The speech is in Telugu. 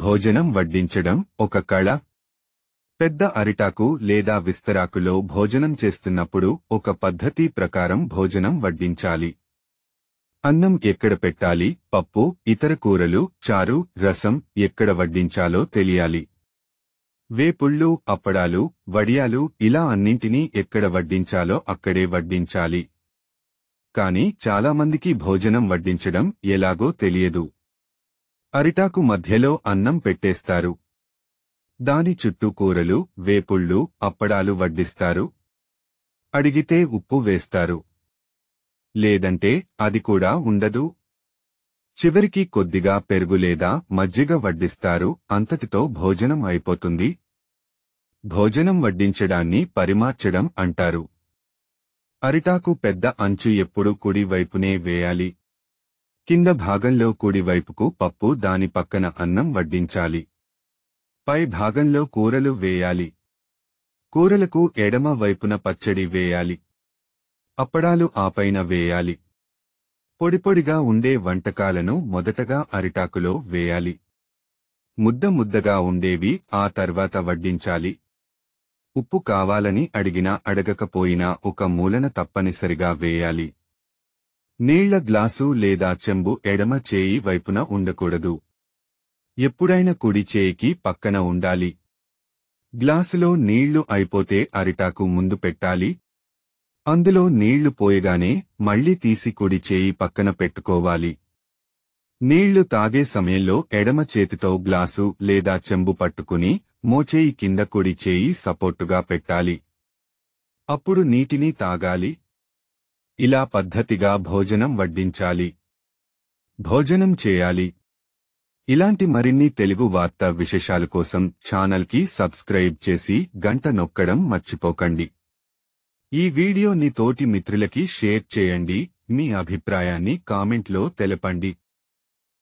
భోజనం వడ్డించడం ఒక కళ పెద్ద అరిటాకు లేదా విస్తరాకులో భోజనం చేస్తున్నప్పుడు ఒక పద్ధతి ప్రకారం భోజనం వడ్డించాలి అన్నం ఎక్కడ పెట్టాలి పప్పు ఇతర కూరలు చారు రసం ఎక్కడ వడ్డించాలో తెలియాలి వేపుళ్ళు అప్పడాలు వడియాలు ఇలా అన్నింటినీ ఎక్కడ వడ్డించాలో అక్కడే వడ్డించాలి కాని చాలామందికి భోజనం వడ్డించడం ఎలాగో తెలియదు అరిటాకు మధ్యలో అన్నం పెట్టేస్తారు దాని చుట్టూ కూరలు వేపుళ్ళు అప్పడాలు వడ్డిస్తారు అడిగితే ఉప్పు వేస్తారు లేదంటే అది కూడా ఉండదు చివరికి కొద్దిగా పెరుగు లేదా మజ్జిగ వడ్డిస్తారు అంతటితో భోజనం అయిపోతుంది భోజనం వడ్డించడాన్ని పరిమార్చడం అంటారు అరిటాకు పెద్ద అంచు ఎప్పుడు కుడివైపునే వేయాలి కింద భాగంలో కుడివైపుకు పప్పు దాని పక్కన అన్నం వడ్డించాలి పై భాగంలో కూరలు వేయాలి కూరలకు ఎడమ వైపున పచ్చడి వేయాలి అప్పడాలు ఆపైన వేయాలి పొడిపొడిగా ఉండే వంటకాలను మొదటగా అరిటాకులో వేయాలి ముద్ద ముద్దగా ఉండేవి ఆ తర్వాత వడ్డించాలి ఉప్పు కావాలని అడిగినా అడగకపోయినా ఒక మూలన తప్పనిసరిగా వేయాలి నీళ్ల గ్లాసు లేదా చెంబు ఎడమ చేయి వైపున ఉండకూడదు ఎప్పుడైనా కుడి చేయికి పక్కన ఉండాలి గ్లాసులో నీళ్లు అయిపోతే అరిటాకు ముందు పెట్టాలి అందులో నీళ్లు పోయగానే మళ్లీ తీసి కుడి చేయి పక్కన పెట్టుకోవాలి నీళ్లు తాగే సమయంలో ఎడమ చేతితో గ్లాసు లేదా చెంబు పట్టుకుని మోచేయి కింద కుడి చేయి సపోర్టుగా పెట్టాలి అప్పుడు నీటిని తాగాలి ఇలా పద్ధతిగా భోజనం వడ్డించాలి భోజనం చేయాలి ఇలాంటి మరిన్ని తెలుగు వార్త విశేషాల కోసం ఛానల్కి సబ్స్క్రైబ్ చేసి గంట నొక్కడం మర్చిపోకండి ఈ వీడియోని తోటి మిత్రులకి షేర్ చేయండి మీ అభిప్రాయాన్ని కామెంట్లో తెలపండి